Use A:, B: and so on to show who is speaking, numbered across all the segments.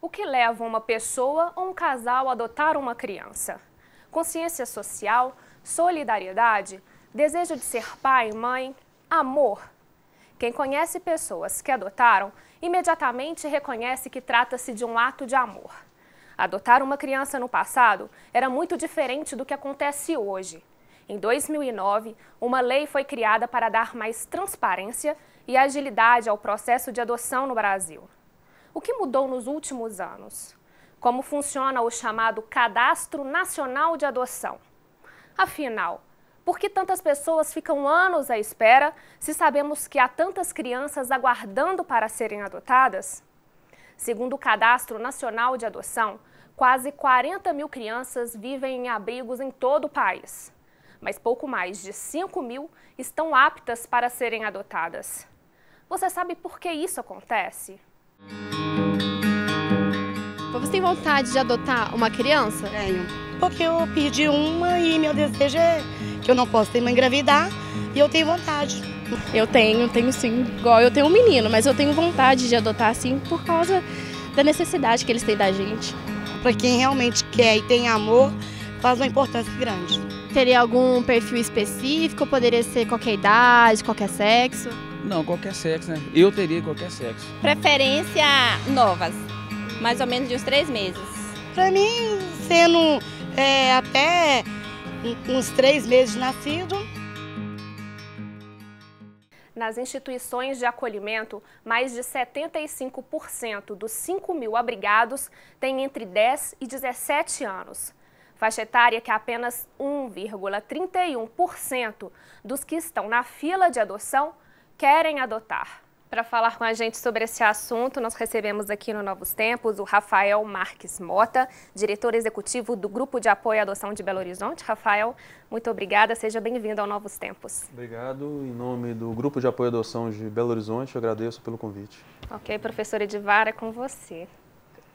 A: O que leva uma pessoa ou um casal a adotar uma criança? Consciência social, solidariedade, desejo de ser pai, mãe, amor, quem conhece pessoas que adotaram, imediatamente reconhece que trata-se de um ato de amor. Adotar uma criança no passado era muito diferente do que acontece hoje. Em 2009, uma lei foi criada para dar mais transparência e agilidade ao processo de adoção no Brasil. O que mudou nos últimos anos? Como funciona o chamado Cadastro Nacional de Adoção? Afinal, por que tantas pessoas ficam anos à espera se sabemos que há tantas crianças aguardando para serem adotadas? Segundo o Cadastro Nacional de Adoção, quase 40 mil crianças vivem em abrigos em todo o país. Mas pouco mais de 5 mil estão aptas para serem adotadas. Você sabe por que isso acontece? Você tem vontade de adotar uma criança? Tenho, porque eu perdi uma e meu desejo é que eu não posso ter engravidar e eu tenho vontade. Eu tenho, tenho sim, igual eu tenho um menino, mas eu tenho vontade de adotar sim por causa da necessidade que eles têm da gente. Para quem realmente quer e tem amor, faz uma importância grande. Teria algum perfil específico? Poderia ser qualquer idade, qualquer sexo?
B: Não, qualquer sexo, né? Eu teria qualquer sexo.
A: Preferência novas, mais ou menos de uns três meses. Para mim, sendo
C: é, até uns três meses de nascido.
A: Nas instituições de acolhimento, mais de 75% dos 5 mil abrigados têm entre 10 e 17 anos. Faixa etária que é apenas 1,31% dos que estão na fila de adoção querem adotar. Para falar com a gente sobre esse assunto, nós recebemos aqui no Novos Tempos o Rafael Marques Mota, diretor executivo do Grupo de Apoio à Adoção de Belo Horizonte. Rafael, muito obrigada, seja bem-vindo ao Novos Tempos.
B: Obrigado. Em nome do Grupo de Apoio à Adoção de Belo Horizonte, eu agradeço pelo convite.
A: Ok, professor Edivara, é com você.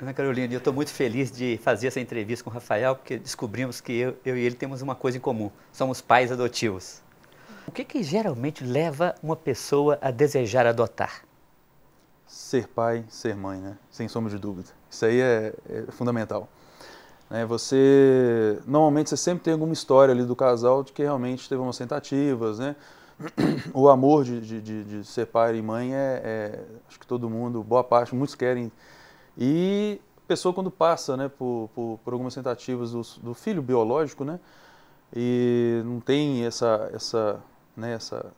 C: Ana Carolina, eu estou muito feliz de fazer essa entrevista com o Rafael, porque descobrimos que eu, eu e ele temos uma coisa em comum, somos pais adotivos. O que, que geralmente leva uma pessoa a desejar adotar?
B: Ser pai, ser mãe, né? Sem sombra de dúvida. Isso aí é, é fundamental. Né, você normalmente você sempre tem alguma história ali do casal de que realmente teve umas tentativas, né? o amor de, de, de, ser pai e mãe é, é, acho que todo mundo, boa parte, muitos querem. E a pessoa quando passa né, por, por, por algumas tentativas do, do, filho biológico, né, e não tem essa essa né, essa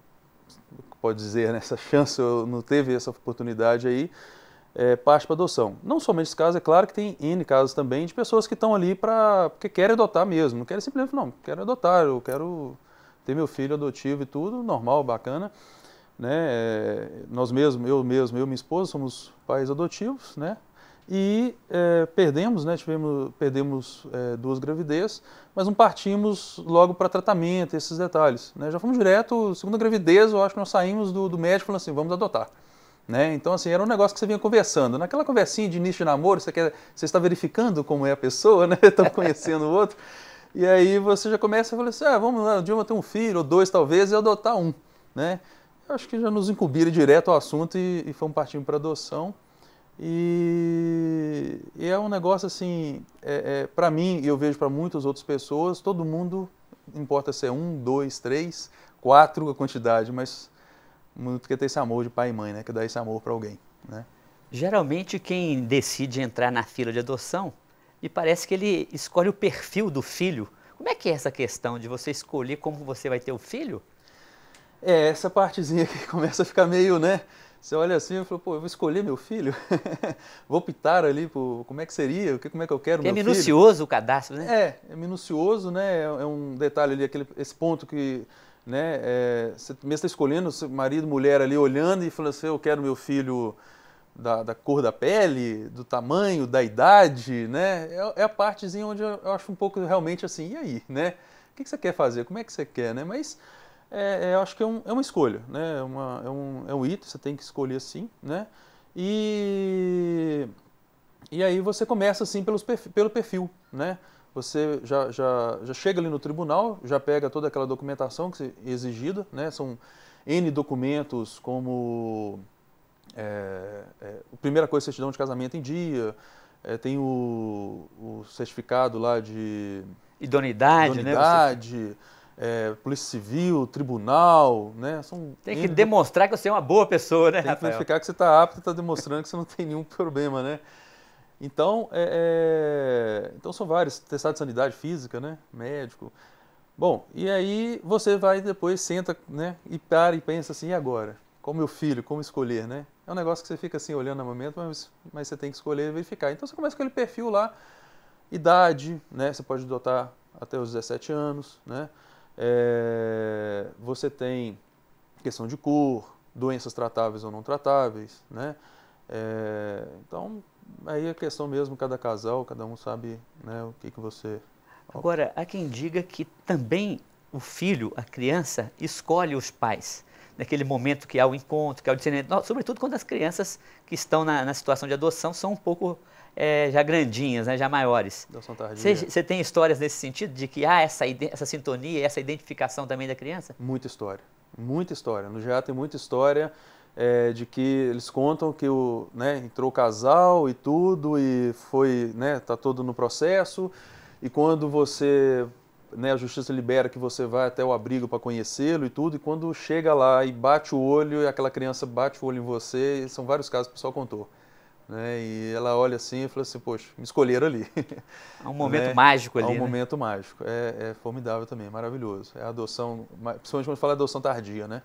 B: pode dizer né, essa chance não teve essa oportunidade aí é, parte para adoção. Não somente esse caso, é claro que tem N casos também de pessoas que estão ali para porque querem adotar mesmo, não querem simplesmente não, quero adotar, eu quero ter meu filho adotivo e tudo, normal, bacana, né? É, nós mesmo, eu mesmo, eu e minha esposa somos pais adotivos, né? e é, perdemos, né, tivemos, perdemos é, duas gravidez, mas não partimos logo para tratamento, esses detalhes. Né? Já fomos direto, segunda gravidez, eu acho que nós saímos do, do médico falando assim, vamos adotar. Né? Então, assim, era um negócio que você vinha conversando. Naquela conversinha de início de namoro, você, quer, você está verificando como é a pessoa, né? Estão conhecendo o outro. E aí você já começa a falar assim, ah, vamos lá, um dia eu vou ter um filho, ou dois talvez, e adotar um, né? Eu acho que já nos incumbiram direto ao assunto e, e fomos partindo para adoção. E, e é um negócio assim, é, é para mim e eu vejo para muitas outras pessoas, todo mundo, importa ser um, dois, três, quatro a quantidade, mas muito que é ter esse amor de pai e mãe, né? Que dá esse amor para alguém, né?
C: Geralmente quem decide entrar na fila de adoção, me parece que ele escolhe o perfil do filho. Como é que é essa questão de você escolher como você vai ter o filho?
B: É, essa partezinha que começa a ficar meio, né? Você olha assim e fala, pô, eu vou escolher meu filho? vou optar ali por como é que seria, como é que eu quero que é meu filho? É minucioso filho? o cadastro, né? É, é minucioso, né? É, é um detalhe ali, aquele, esse ponto que né, é, você mesmo está escolhendo marido, mulher ali, olhando e falando assim, eu quero meu filho... Da, da, cor da pele, do tamanho, da idade, né? É, é a partezinha onde eu, eu, acho um pouco realmente assim, e aí, né? O que, que você quer fazer? Como é que você quer, né? Mas é, é, acho que é, um, é, uma escolha, né? É, uma, é, um, é um item, você tem que escolher assim, né? E, e aí você começa assim pelos, pelo perfil, né? Você já, já, já chega ali no tribunal, já pega toda aquela documentação que é exigida, né? São N documentos como... É, é, a primeira coisa, é certidão de casamento em dia, é, tem o, o certificado lá de... Idoneidade, idoneidade né? Você é, polícia civil, tribunal, né? São tem que demonstrar que você é uma boa pessoa, né, tem que verificar que você está apto e está demonstrando que você não tem nenhum problema, né? Então, é, é... então são vários, testado de sanidade física, né? Médico. Bom, e aí você vai depois, senta, né? E para e pensa assim, e agora? Qual meu filho? Como escolher, né? É um negócio que você fica assim, olhando no momento, mas, mas você tem que escolher e verificar. Então você começa com aquele perfil lá, idade, né? Você pode adotar até os 17 anos, né? É, você tem questão de cor, doenças tratáveis ou não tratáveis, né? É, então, aí é questão mesmo, cada casal, cada um sabe né, o que, que você... Agora, há quem diga que também o filho, a criança, escolhe os pais
C: naquele momento que há o encontro, que há o discernimento, sobretudo quando as crianças que estão na, na situação de adoção são um pouco é, já grandinhas, né, já maiores. Você tem histórias nesse sentido de que há ah, essa, essa sintonia, essa identificação também da criança?
B: Muita história, muita história. No GA tem muita história é, de que eles contam que o, né, entrou o casal e tudo e foi, né, tá todo no processo e quando você né, a justiça libera que você vai até o abrigo para conhecê-lo e tudo, e quando chega lá e bate o olho, e aquela criança bate o olho em você, são vários casos que o pessoal contou. Né? E ela olha assim e fala assim, poxa, me escolheram ali. Há um momento né? mágico ali. Há um né? momento mágico. É, é, formidável também, é maravilhoso. É a adoção, principalmente quando fala adoção tardia, né?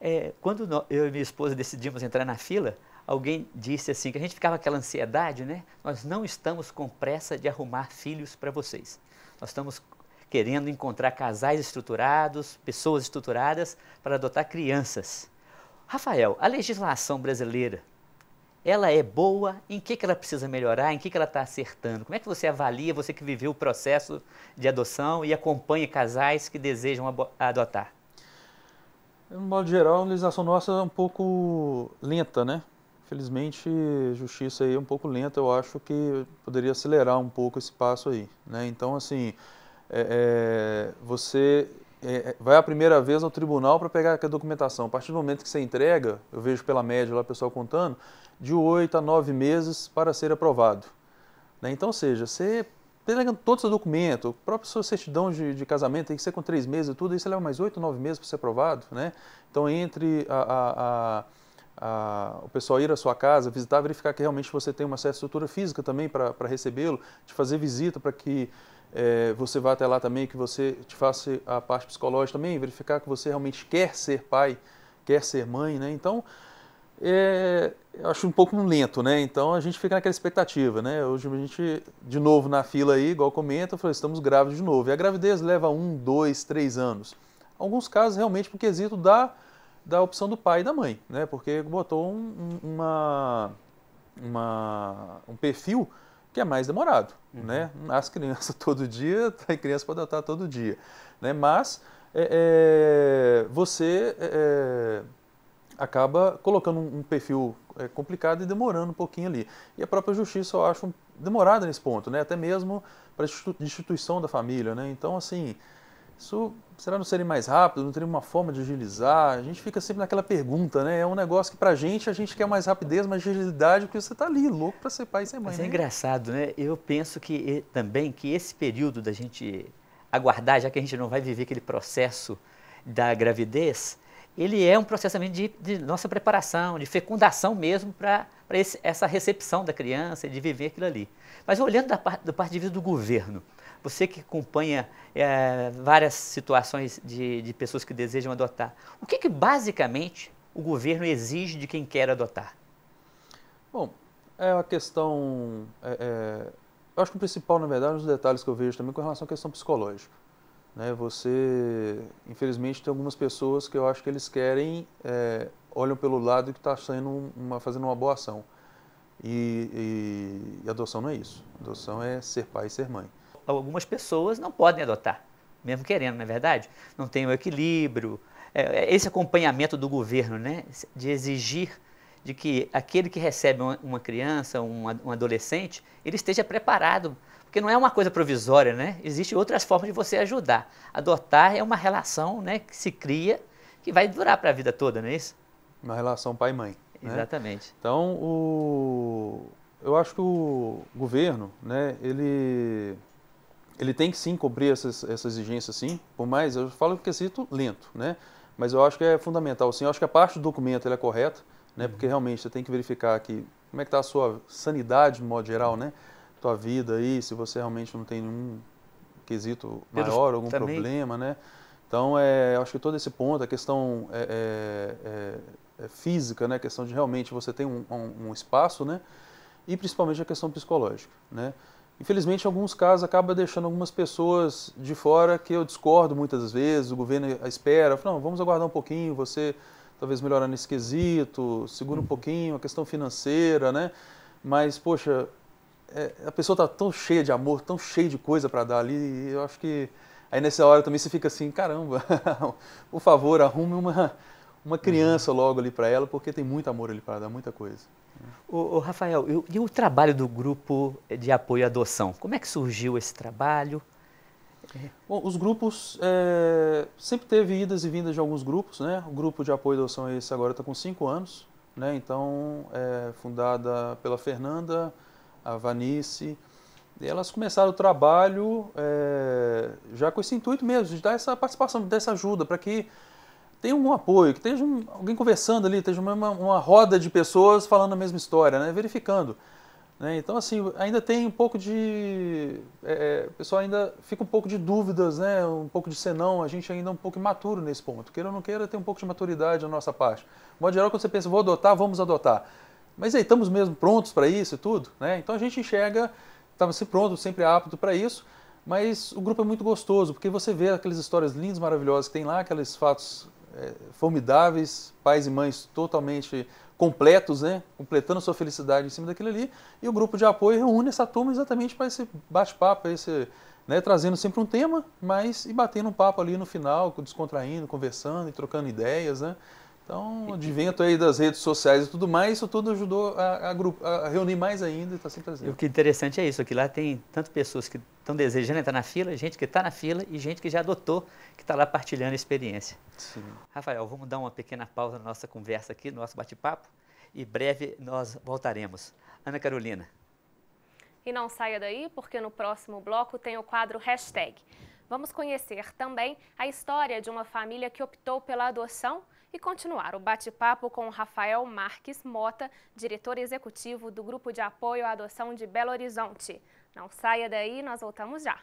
B: É, quando eu e minha esposa decidimos entrar na fila, alguém disse assim que a gente
C: ficava aquela ansiedade, né? Nós não estamos com pressa de arrumar filhos para vocês. Nós estamos querendo encontrar casais estruturados, pessoas estruturadas para adotar crianças. Rafael, a legislação brasileira ela é boa, em que, que ela precisa melhorar, em que, que ela está acertando? Como é que você avalia, você que viveu o processo de adoção e acompanha casais que desejam adotar?
B: De modo geral, a legislação nossa é um pouco lenta, né? Felizmente, justiça aí é um pouco lenta, eu acho que poderia acelerar um pouco esse passo aí, né? Então, assim, é, é, você é, é vai a primeira vez ao tribunal para pegar a documentação. A partir do momento que você entrega, eu vejo pela média lá o pessoal contando, de 8 a 9 meses para ser aprovado. Né? Então, ou seja, você pegando todos os documentos, a própria sua certidão de, de, casamento tem que ser com três meses e tudo, isso leva mais oito, nove meses para ser aprovado, né? Então, entre a, a, a, o pessoal ir à sua casa, visitar, verificar que realmente você tem uma certa estrutura física também para recebê-lo, te fazer visita para que é, você vá até lá também, que você te faça a parte psicológica também, verificar que você realmente quer ser pai, quer ser mãe, né? Então, é, eu acho um pouco lento, né? Então a gente fica naquela expectativa, né? Hoje a gente, de novo na fila aí, igual comenta, falou, estamos grávidos de novo. E a gravidez leva um, dois, três anos. Alguns casos realmente por quesito da, da opção do pai e da mãe, né? Porque botou um, uma, uma, um perfil que é mais demorado, uhum. né? As crianças todo dia, tem tá, criança para adotar todo dia, né? Mas é, é, você... É, é acaba colocando um perfil é, complicado e demorando um pouquinho ali. E a própria justiça, eu acho, demorada nesse ponto, né? até mesmo para a instituição da família. Né? Então, assim, isso será não seria mais rápido? Não teria uma forma de agilizar? A gente fica sempre naquela pergunta, né? É um negócio que, para a gente, a gente quer mais rapidez, mais agilidade, porque você está ali, louco para ser pai e ser mãe. Mas é né? é engraçado, né? Eu penso que também que esse período da
C: gente aguardar, já que a gente não vai viver aquele processo da gravidez, ele é um processamento de, de nossa preparação, de fecundação mesmo para essa recepção da criança, de viver aquilo ali. Mas olhando da, ponto parte de vista do governo, você que acompanha é, várias situações de, de, pessoas que desejam adotar, o que, que, basicamente o governo exige de quem quer adotar?
B: Bom, é uma questão. É, é, eu acho que o principal, na verdade, dos detalhes que eu vejo também com relação à questão psicológica. Né? Você, infelizmente, tem algumas pessoas que eu acho que eles querem, é, olham pelo lado que está sendo uma, fazendo uma boa ação. E, e, e adoção não é isso. Adoção é ser pai e ser mãe. Algumas pessoas
C: não podem adotar, mesmo querendo, não é verdade? Não tem o equilíbrio. É, é esse acompanhamento do governo, né? de exigir de que aquele que recebe uma criança, um adolescente, ele esteja preparado porque não é uma coisa provisória, né? Existem outras formas de você ajudar. Adotar é uma relação né, que se cria, que vai durar para a vida toda, não é isso? Uma relação pai-mãe. Né? Exatamente.
B: Então, o... eu acho que o governo, né, ele ele tem que sim cumprir essas, essas exigências, sim, por mais, eu falo que quesito lento, né? Mas eu acho que é fundamental, sim. Eu acho que a parte do documento é correta, né? Uhum. Porque realmente você tem que verificar aqui como é que está a sua sanidade, no modo geral, né? tua vida aí, se você realmente não tem nenhum quesito maior, Pedro, algum também. problema, né? Então, é, acho que todo esse ponto, a questão é, é, é, é física, né? A questão de realmente você tem um, um, um, espaço, né? E principalmente a questão psicológica, né? Infelizmente, em alguns casos, acaba deixando algumas pessoas de fora que eu discordo muitas vezes, o governo espera, não, vamos aguardar um pouquinho, você talvez melhorar nesse quesito, segura um hum. pouquinho, a questão financeira, né? Mas, poxa, é, a pessoa tá tão cheia de amor, tão cheia de coisa para dar ali, e eu acho que aí nessa hora também você fica assim, caramba, por favor, arrume uma, uma criança uhum. logo ali para ela, porque tem muito amor ali para dar, muita coisa. O, o Rafael,
C: eu, e o trabalho do grupo de apoio à adoção? Como é que surgiu esse trabalho?
B: Bom, os grupos, é, sempre teve idas e vindas de alguns grupos, né? O grupo de apoio à adoção é esse agora está com cinco anos, né? Então, é, fundada pela Fernanda, a Vanice. E elas começaram o trabalho é, já com esse intuito mesmo, de dar essa participação, de dar essa ajuda, para que tenha um apoio, que esteja um, alguém conversando ali, esteja uma, uma roda de pessoas falando a mesma história, né, verificando. Né? Então, assim, ainda tem um pouco de. É, é, o pessoal ainda fica um pouco de dúvidas, né? um pouco de senão, a gente ainda é um pouco imaturo nesse ponto. Queira ou não queira, tem um pouco de maturidade na nossa parte. De modo geral, quando você pensa, vou adotar, vamos adotar. Mas aí, estamos mesmo prontos para isso e tudo? Né? Então a gente enxerga, estamos sempre pronto, sempre apto para isso, mas o grupo é muito gostoso, porque você vê aquelas histórias lindas, maravilhosas que tem lá, aqueles fatos é, formidáveis, pais e mães totalmente completos, né? completando sua felicidade em cima daquilo ali, e o grupo de apoio reúne essa turma exatamente para esse bate-papo, esse, né, trazendo sempre um tema, mas e batendo um papo ali no final, descontraindo, conversando e trocando ideias, né? Então, o advento aí das redes sociais e tudo mais, isso tudo ajudou a, a, a reunir mais ainda e está sempre presente. E o que interessante é isso, que lá tem tanto pessoas que estão desejando entrar na fila, gente
C: que está na fila e gente que já adotou, que está lá partilhando a experiência. Sim. Rafael, vamos dar uma pequena pausa na nossa conversa aqui, no nosso bate-papo, e breve nós voltaremos. Ana Carolina.
A: E não saia daí, porque no próximo bloco tem o quadro Hashtag. Vamos conhecer também a história de uma família que optou pela adoção e continuar o bate-papo com Rafael Marques Mota, diretor executivo do Grupo de Apoio à Adoção de Belo Horizonte. Não saia daí, nós voltamos já.